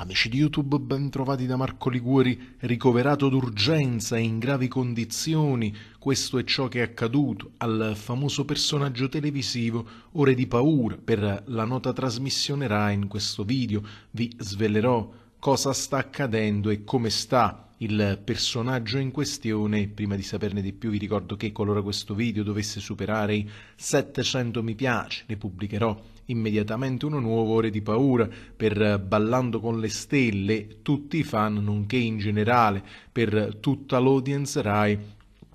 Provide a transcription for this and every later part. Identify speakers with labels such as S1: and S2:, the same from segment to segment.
S1: Amici di YouTube, ben trovati da Marco Liguori, ricoverato d'urgenza e in gravi condizioni. Questo è ciò che è accaduto al famoso personaggio televisivo Ore di paura. Per la nota trasmissione RAI in questo video vi svelerò cosa sta accadendo e come sta il personaggio in questione. Prima di saperne di più vi ricordo che qualora questo video dovesse superare i 700 mi piace, ne pubblicherò immediatamente uno nuovo Ore di paura per eh, Ballando con le stelle, tutti i fan, nonché in generale per tutta l'audience Rai.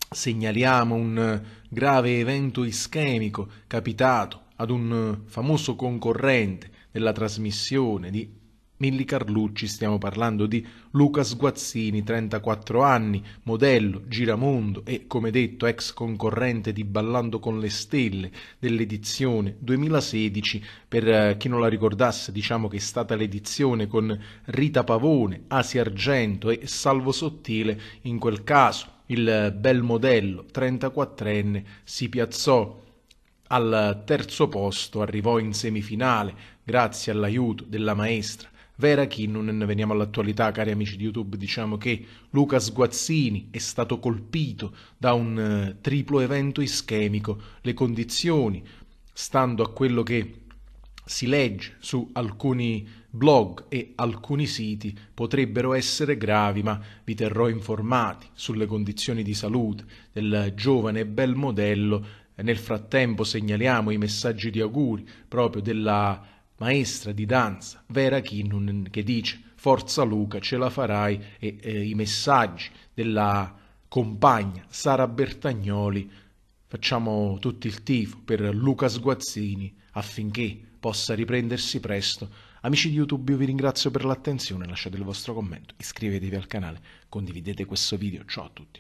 S1: Segnaliamo un eh, grave evento ischemico capitato ad un eh, famoso concorrente della trasmissione di Milli Carlucci, stiamo parlando di Luca Sguazzini, 34 anni, modello, giramondo e, come detto, ex concorrente di Ballando con le Stelle dell'edizione 2016. Per eh, chi non la ricordasse, diciamo che è stata l'edizione con Rita Pavone, Asi Argento e Salvo Sottile, in quel caso il eh, bel modello 34enne si piazzò al terzo posto, arrivò in semifinale grazie all'aiuto della maestra Vera Kinnunen, veniamo all'attualità, cari amici di YouTube, diciamo che Luca Sguazzini è stato colpito da un eh, triplo evento ischemico. Le condizioni, stando a quello che si legge su alcuni blog e alcuni siti potrebbero essere gravi, ma vi terrò informati sulle condizioni di salute del giovane bel modello. Nel frattempo segnaliamo i messaggi di auguri proprio della maestra di danza Vera Kinnunen che dice Forza Luca, ce la farai e, e i messaggi della compagna Sara Bertagnoli. Facciamo tutto il tifo per Luca Sguazzini affinché possa riprendersi presto. Amici di YouTube, io vi ringrazio per l'attenzione, lasciate il vostro commento, iscrivetevi al canale, condividete questo video. Ciao a tutti.